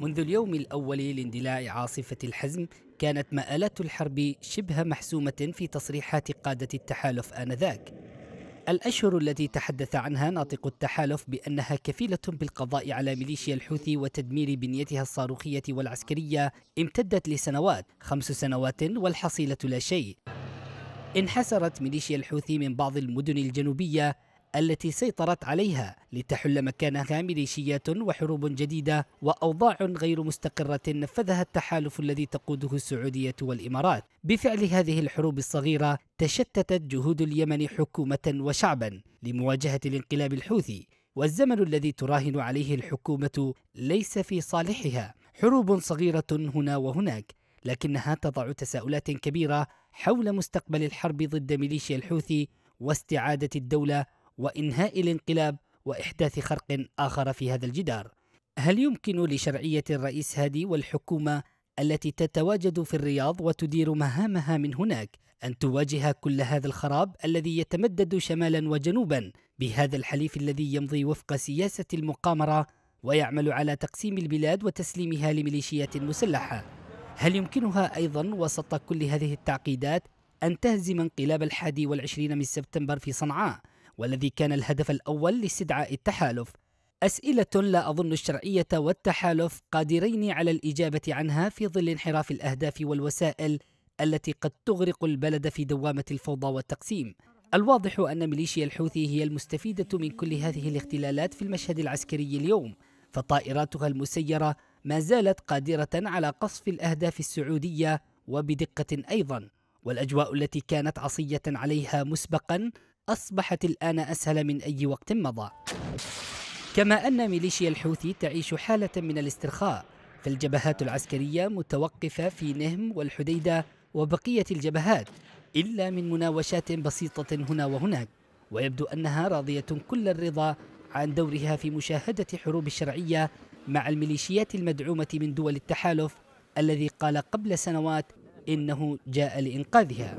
منذ اليوم الأول لاندلاع عاصفة الحزم كانت مآلات الحرب شبه محسومة في تصريحات قادة التحالف آنذاك الأشهر التي تحدث عنها ناطق التحالف بأنها كفيلة بالقضاء على ميليشيا الحوثي وتدمير بنيتها الصاروخية والعسكرية امتدت لسنوات خمس سنوات والحصيلة لا شيء انحسرت ميليشيا الحوثي من بعض المدن الجنوبية التي سيطرت عليها لتحل مكانها ميليشيات وحروب جديدة وأوضاع غير مستقرة نفذها التحالف الذي تقوده السعودية والإمارات بفعل هذه الحروب الصغيرة تشتتت جهود اليمن حكومة وشعبا لمواجهة الانقلاب الحوثي والزمن الذي تراهن عليه الحكومة ليس في صالحها حروب صغيرة هنا وهناك لكنها تضع تساؤلات كبيرة حول مستقبل الحرب ضد ميليشيا الحوثي واستعادة الدولة وإنهاء الانقلاب وإحداث خرق آخر في هذا الجدار. هل يمكن لشرعية الرئيس هادي والحكومة التي تتواجد في الرياض وتدير مهامها من هناك أن تواجه كل هذا الخراب الذي يتمدد شمالا وجنوبا بهذا الحليف الذي يمضي وفق سياسة المقامرة ويعمل على تقسيم البلاد وتسليمها لميليشيات مسلحة؟ هل يمكنها أيضا وسط كل هذه التعقيدات أن تهزم انقلاب الحادي والعشرين من سبتمبر في صنعاء والذي كان الهدف الأول لاستدعاء التحالف أسئلة لا أظن الشرعية والتحالف قادرين على الإجابة عنها في ظل انحراف الأهداف والوسائل التي قد تغرق البلد في دوامة الفوضى والتقسيم الواضح أن ميليشيا الحوثي هي المستفيدة من كل هذه الاختلالات في المشهد العسكري اليوم فطائراتها المسيرة ما زالت قادرة على قصف الأهداف السعودية وبدقة أيضا والأجواء التي كانت عصية عليها مسبقا أصبحت الآن أسهل من أي وقت مضى كما أن ميليشيا الحوثي تعيش حالة من الاسترخاء فالجبهات العسكرية متوقفة في نهم والحديدة وبقية الجبهات إلا من مناوشات بسيطة هنا وهناك ويبدو أنها راضية كل الرضا عن دورها في مشاهدة حروب الشرعية مع الميليشيات المدعومة من دول التحالف الذي قال قبل سنوات إنه جاء لإنقاذها